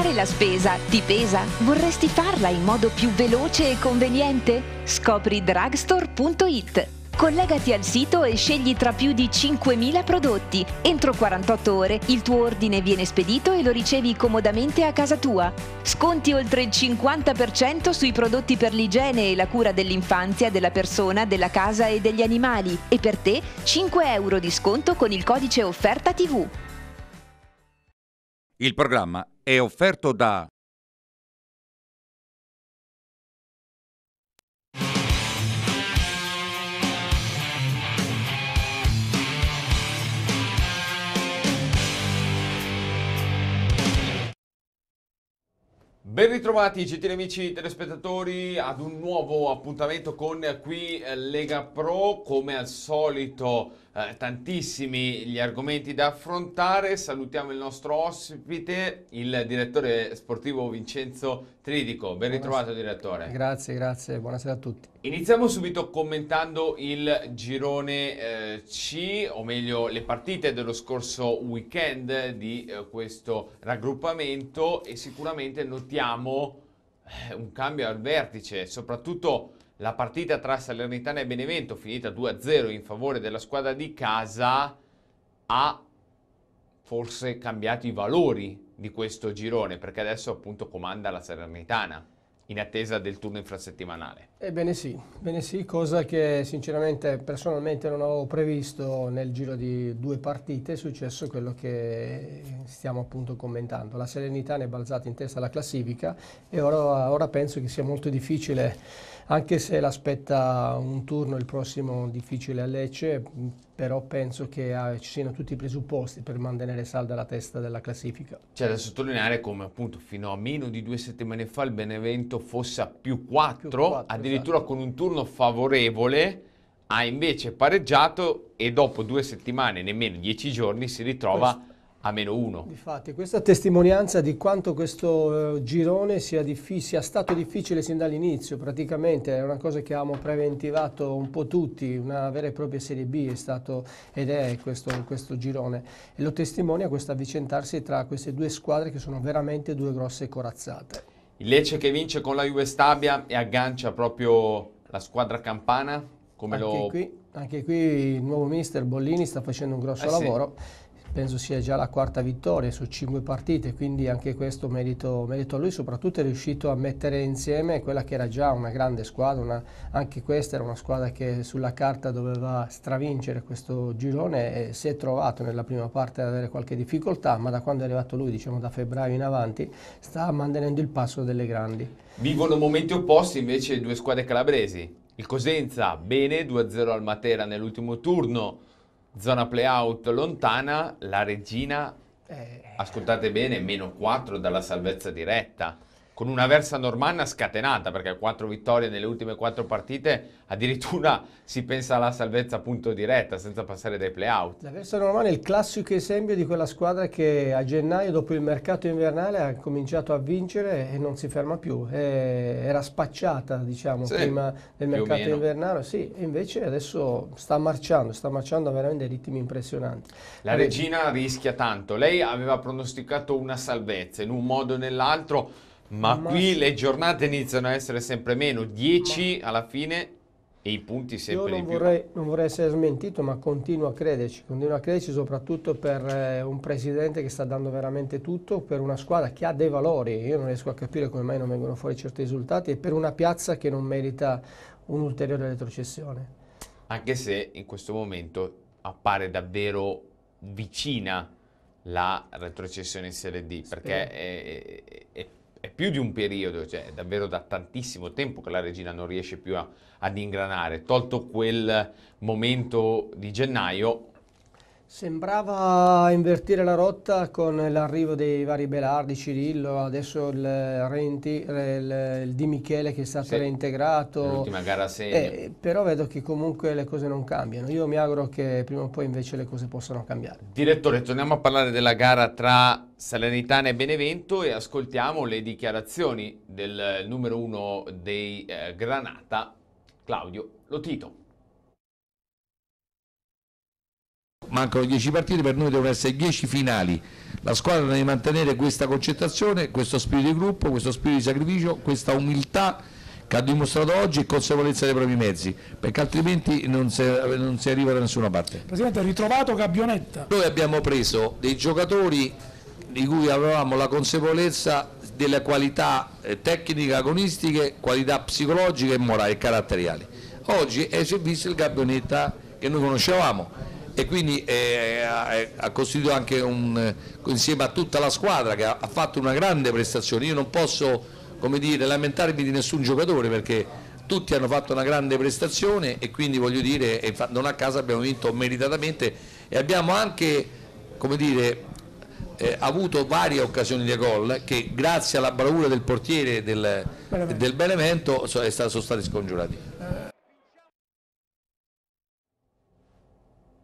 Fare la spesa ti pesa? Vorresti farla in modo più veloce e conveniente? Scopri drugstore.it. Collegati al sito e scegli tra più di 5.000 prodotti. Entro 48 ore il tuo ordine viene spedito e lo ricevi comodamente a casa tua. Sconti oltre il 50% sui prodotti per l'igiene e la cura dell'infanzia, della persona, della casa e degli animali. E per te 5 euro di sconto con il codice offerta TV. Il programma è offerto da Ben ritrovati gentili amici telespettatori ad un nuovo appuntamento con qui Lega Pro, come al solito eh, tantissimi gli argomenti da affrontare. Salutiamo il nostro ospite, il direttore sportivo Vincenzo Tridico. Ben ritrovato buonasera. direttore. Grazie, grazie, buonasera a tutti. Iniziamo subito commentando il girone eh, C, o meglio le partite dello scorso weekend di eh, questo raggruppamento e sicuramente notiamo eh, un cambio al vertice, soprattutto la partita tra Salernitana e Benevento, finita 2-0 in favore della squadra di casa, ha forse cambiato i valori di questo girone, perché adesso appunto comanda la Salernitana in attesa del turno infrasettimanale. Ebbene eh, sì, bene sì, cosa che sinceramente personalmente non avevo previsto nel giro di due partite, è successo quello che stiamo appunto commentando. La Serenità ne è balzata in testa alla classifica e ora, ora penso che sia molto difficile, anche se l'aspetta un turno il prossimo difficile a Lecce, però penso che ah, ci siano tutti i presupposti per mantenere salda la testa della classifica. C'è da sottolineare come appunto fino a meno di due settimane fa il Benevento fosse a più 4, più 4 addirittura esatto. con un turno favorevole, ha invece pareggiato e dopo due settimane, nemmeno dieci giorni, si ritrova... Questo a meno 1. Difatti, questa testimonianza di quanto questo eh, girone sia, sia, stato difficile sin dall'inizio, praticamente è una cosa che abbiamo preventivato un po' tutti, una vera e propria Serie B è stato ed è questo, questo girone e lo testimonia questo avvicentarsi tra queste due squadre che sono veramente due grosse corazzate. Il Lecce che vince con la Juve Stabia e aggancia proprio la squadra campana, come anche lo... Qui, anche qui il nuovo mister Bollini sta facendo un grosso eh, lavoro. Sì penso sia già la quarta vittoria su cinque partite, quindi anche questo merito, merito, a lui, soprattutto è riuscito a mettere insieme quella che era già una grande squadra, una, anche questa era una squadra che sulla carta doveva stravincere questo girone e si è trovato nella prima parte ad avere qualche difficoltà, ma da quando è arrivato lui, diciamo da febbraio in avanti, sta mantenendo il passo delle grandi. Vivono momenti opposti invece due squadre calabresi. Il Cosenza bene, 2-0 al Matera nell'ultimo turno, zona playout lontana, la regina, eh. ascoltate bene, meno 4 dalla salvezza diretta con una versa normanna scatenata, perché quattro vittorie nelle ultime quattro partite, addirittura si pensa alla salvezza appunto diretta, senza passare dai play-out. La versa normanna è il classico esempio di quella squadra che a gennaio, dopo il mercato invernale, ha cominciato a vincere e non si ferma più. E eh, era spacciata, diciamo, sì, prima del mercato invernale, sì, e invece adesso sta marciando, sta marciando a veramente a ritmi impressionanti. La regina rischia tanto, lei aveva pronosticato una salvezza, in un modo o nell'altro ma, Ma qui sì. le giornate iniziano a essere sempre meno, 10 alla fine e i punti sempre di più. Vorrei, non vorrei essere smentito, ma continuo a crederci, continuo a crederci soprattutto per eh, un presidente che sta dando veramente tutto, per una squadra che ha dei valori, io non riesco a capire come mai non vengono fuori certi risultati, e per una piazza che non merita un'ulteriore retrocessione. Anche se in questo momento appare davvero vicina la retrocessione in Serie D, perché è, è, è è più di un periodo, cioè è davvero da tantissimo tempo che la regina non riesce più a, ad ingranare, tolto quel momento di gennaio, Sembrava invertire la rotta con l'arrivo dei vari Belardi, Cirillo, adesso il, Renti, il, il Di Michele che è stato sì, reintegrato. L'ultima gara a segno. Eh, però vedo che comunque le cose non cambiano. Io mi auguro che prima o poi invece le cose possano cambiare. Direttore, torniamo a parlare della gara tra Salernitana e Benevento e ascoltiamo le dichiarazioni del numero uno dei eh, Granata, Claudio Lotito. mancano 10 partite, per noi devono essere 10 finali. La squadra deve mantenere questa concentrazione, questo spirito di gruppo, questo spirito di sacrificio, questa umiltà che ha dimostrato oggi e consapevolezza dei propri mezzi, perché altrimenti non si, non si arriva da nessuna parte. Presidente, ha ritrovato Gabbionetta. Noi abbiamo preso dei giocatori di cui avevamo la consapevolezza delle qualità eh, tecniche agonistiche, qualità psicologiche e morali e caratteriali. Oggi è servito il Gabbionetta che noi conoscevamo e quindi eh, eh, eh, ha costituito anche un, eh, insieme a tutta la squadra che ha, ha fatto una grande prestazione. Io non posso dire, lamentarmi di nessun giocatore perché tutti hanno fatto una grande prestazione e quindi voglio dire, non a caso abbiamo vinto meritatamente e abbiamo anche dire, eh, avuto varie occasioni di gol che grazie alla bravura del portiere del Benevento, del Benevento sono stati scongiurati.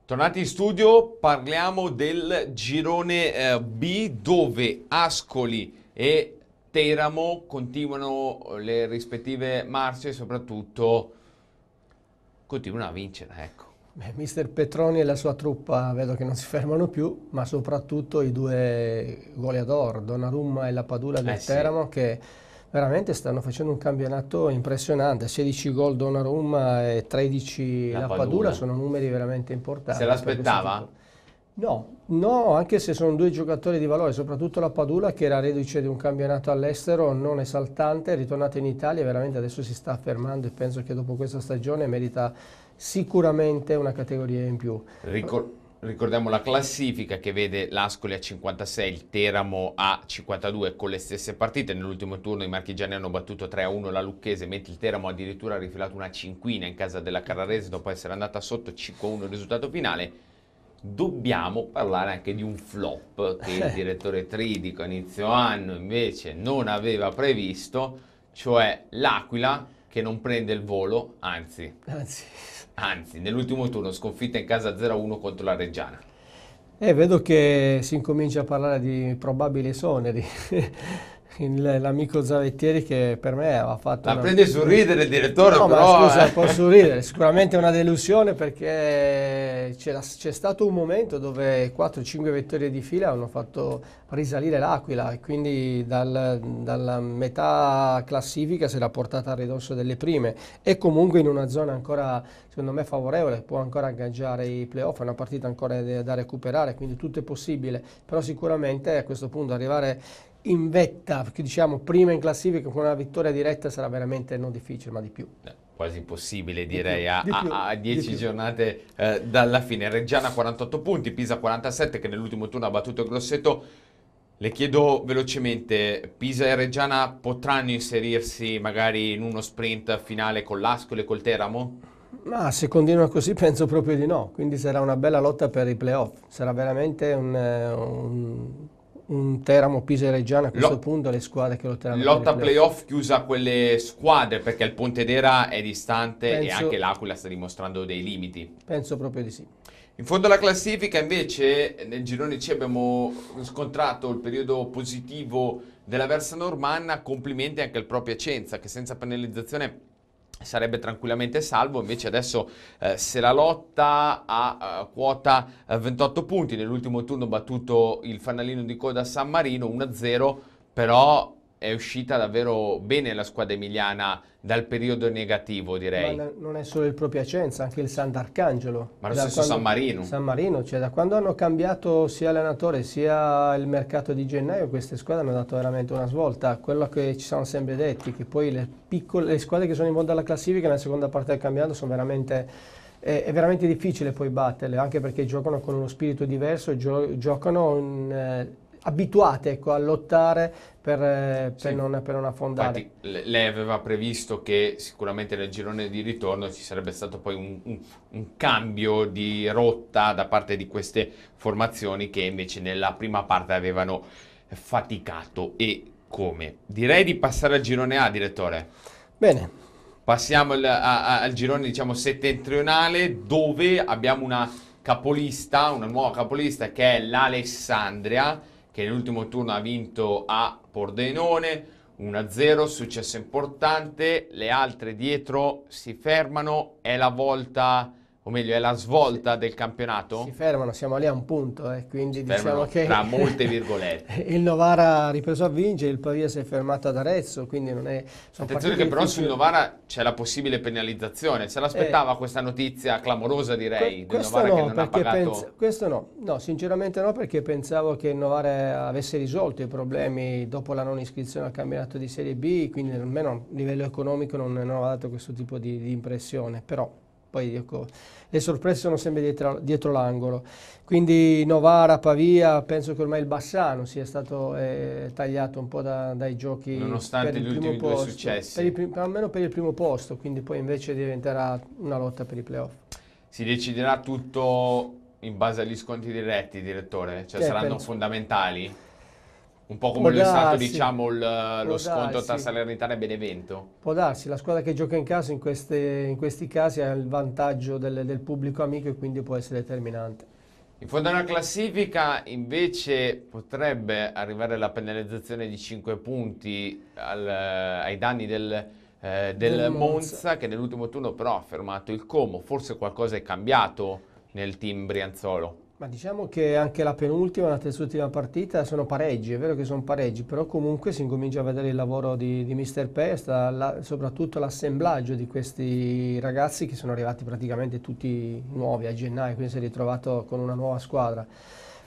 Tornati in studio, parliamo del girone eh, B dove Ascoli e Teramo continuano eh, le rispettive marce e soprattutto continuano a vincere. Ecco. Beh, Mister Petroni e la sua truppa vedo che non si fermano più, ma soprattutto i due goleador, Donnarumma e la Padula del eh, Teramo che Veramente stanno facendo un campionato impressionante, 16 gol Donnarumma e 13 la, la Padula. sono numeri veramente importanti. Se l'aspettava? No, no, anche se sono due giocatori di valore, soprattutto la Padula che era reduce di un campionato all'estero non esaltante, è ritornata in Italia e veramente adesso si sta affermando e penso che dopo questa stagione merita sicuramente una categoria in più. Ricor- Ricordiamo la classifica che vede l'Ascoli a 56, il Teramo a 52 con le stesse partite. Nell'ultimo turno i marchigiani hanno battuto 3-1 la Lucchese, mentre il Teramo addirittura ha rifilato una cinquina in casa della Carrarese dopo essere andata sotto 5-1 il risultato finale. Dobbiamo parlare anche di un flop che il eh. direttore Tridico a inizio anno invece non aveva previsto, cioè l'Aquila che non prende il volo, anzi. Anzi, anzi nell'ultimo turno sconfitta in casa 0-1 contro la Reggiana. Eh, vedo che si incomincia a parlare di probabili esoneri l'amico Zavettieri che per me aveva fatto... La una... prende sul ridere il direttore no, però... Ma scusa, eh. può sorridere, sicuramente è una delusione perché c'è stato un momento dove 4-5 vettorie di fila hanno fatto risalire l'Aquila e quindi dal, dalla metà classifica si era portata al ridosso delle prime e comunque in una zona ancora secondo me favorevole, può ancora agganciare i playoff, è una partita ancora da recuperare, quindi tutto è possibile, però sicuramente a questo punto arrivare in vetta, perché diciamo prima in classifica con una vittoria diretta sarà veramente non difficile, ma di più. No, eh, quasi impossibile direi di a, di a 10 di giornate eh, dalla fine. Reggiana 48 punti, Pisa 47 che nell'ultimo turno ha battuto il Grosseto. Le chiedo velocemente, Pisa e Reggiana potranno inserirsi magari in uno sprint finale con l'Ascoli e col Teramo? Ma se continua così penso proprio di no, quindi sarà una bella lotta per i playoff, sarà veramente un, eh, un un Teramo Pisa e Reggiana a questo Lot punto le squadre che lotteranno lotta playoff chiusa quelle squadre perché il Pontedera è distante penso, e anche l'Aquila sta dimostrando dei limiti penso proprio di sì in fondo alla classifica invece nel girone C abbiamo scontrato il periodo positivo della Versa Normanna complimenti anche al proprio Cenza che senza penalizzazione sarebbe tranquillamente salvo, invece adesso eh, se la lotta a eh, quota eh, 28 punti, nell'ultimo turno battuto il fanalino di coda San Marino 1-0, però è uscita davvero bene la squadra emiliana dal periodo negativo, direi. Ma non è solo il proprio Piacenza, anche il Sant'Arcangelo. Ma lo da stesso quando, San Marino. San Marino, cioè da quando hanno cambiato sia l'allenatore sia il mercato di gennaio, queste squadre hanno dato veramente una svolta. Quello che ci siamo sempre detti, che poi le, piccole, le squadre che sono in fondo alla classifica nella seconda parte del campionato sono veramente è, veramente difficile poi batterle, anche perché giocano con uno spirito diverso, gio giocano in, eh, abituate ecco, a lottare per, eh, per, sì. non, per, non, affondare. Infatti, lei aveva previsto che sicuramente nel girone di ritorno ci sarebbe stato poi un, un, un, cambio di rotta da parte di queste formazioni che invece nella prima parte avevano faticato e come. Direi di passare al girone A, direttore. Bene. Passiamo al, a, al girone diciamo, settentrionale dove abbiamo una capolista, una nuova capolista che è l'Alessandria che nell'ultimo turno ha vinto a Pordenone 1-0, successo importante, le altre dietro si fermano, è la volta o meglio è la svolta del campionato? Si fermano, siamo lì a un punto, eh, quindi si diciamo che... Tra molte virgolette. il Novara ha ripreso a vincere, il Pavia si è fermato ad Arezzo, quindi non è... Attenzione che però sul Novara c'è la possibile penalizzazione, se l'aspettava eh, questa notizia clamorosa direi, que- del Novara no, che non ha pagato... Penso, questo no, no, sinceramente no, perché pensavo che il Novara avesse risolto i problemi dopo la non iscrizione al campionato di Serie B, quindi almeno a livello economico non, non ha dato questo tipo di, di impressione, però poi ecco, le sorprese sono sempre dietro, dietro l'angolo. Quindi Novara, Pavia, penso che ormai il Bassano sia stato eh, tagliato un po' da, dai giochi Nonostante gli ultimi posto, due successi. Per il, almeno per il primo posto, quindi poi invece diventerà una lotta per i playoff. Si deciderà tutto in base agli sconti diretti, direttore? Cioè eh, saranno penso. fondamentali? Un po' come lo è stato diciamo, il, lo scontro darsi. tra Salernitana e Benevento. Può darsi, la squadra che gioca in casa in, queste, in questi casi ha il vantaggio del, del pubblico amico e quindi può essere determinante. In fondo alla classifica invece potrebbe arrivare la penalizzazione di 5 punti al, ai danni del, eh, del, del Monza, Monza, che nell'ultimo turno però ha fermato il Como, forse qualcosa è cambiato nel team Brianzolo. Ma diciamo che anche la penultima, la terz'ultima partita sono pareggi, è vero che sono pareggi, però comunque si incomincia a vedere il lavoro di, di Mister Pesta, la, soprattutto l'assemblaggio di questi ragazzi che sono arrivati praticamente tutti nuovi a gennaio, quindi si è ritrovato con una nuova squadra.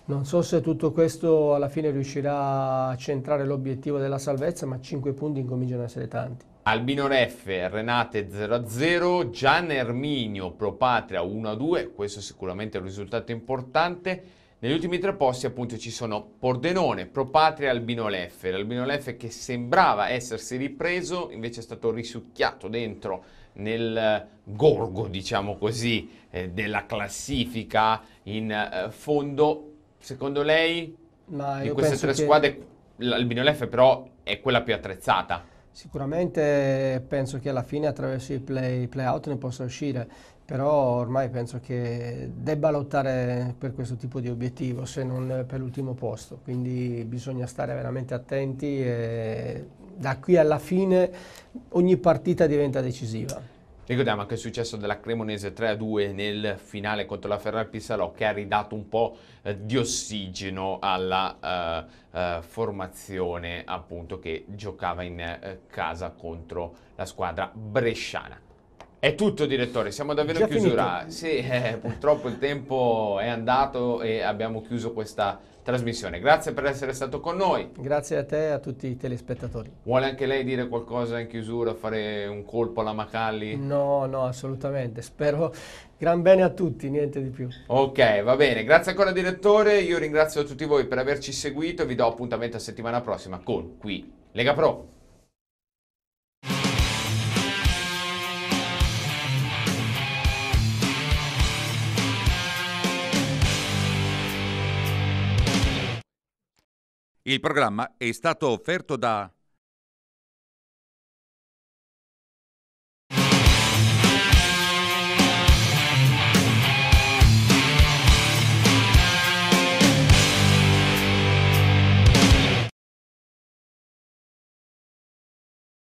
Non so se tutto questo alla fine riuscirà a centrare l'obiettivo della salvezza, ma 5 punti incominciano ad essere tanti. Albino Ref, Renate 0-0, Gian Erminio, Pro Patria 1-2, questo è sicuramente un risultato importante. Negli ultimi tre posti appunto ci sono Pordenone, Pro Patria e Albino Ref. L'Albino Ref che sembrava essersi ripreso, invece è stato risucchiato dentro nel eh, gorgo, diciamo così, eh, della classifica in eh, fondo. Secondo lei, Ma di queste tre che... squadre, l'Albino Ref però è quella più attrezzata? Sicuramente penso che alla fine attraverso i play, play, out ne possa uscire, però ormai penso che debba lottare per questo tipo di obiettivo, se non per l'ultimo posto. Quindi bisogna stare veramente attenti e da qui alla fine ogni partita diventa decisiva. Ricordiamo anche il successo della Cremonese 3-2 nel finale contro la Ferrari Pissalò che ha ridato un po' eh, di ossigeno alla uh, uh, formazione appunto che giocava in uh, casa contro la squadra bresciana. È tutto direttore, siamo davvero in chiusura. Finito. Sì, eh, purtroppo il tempo è andato e abbiamo chiuso questa trasmissione. Grazie per essere stato con noi. Grazie a te e a tutti i telespettatori. Vuole anche lei dire qualcosa in chiusura, fare un colpo alla Macalli? No, no, assolutamente. Spero gran bene a tutti, niente di più. Ok, va bene. Grazie ancora direttore, io ringrazio tutti voi per averci seguito, vi do appuntamento a settimana prossima con qui Lega Pro. Il programma è stato offerto da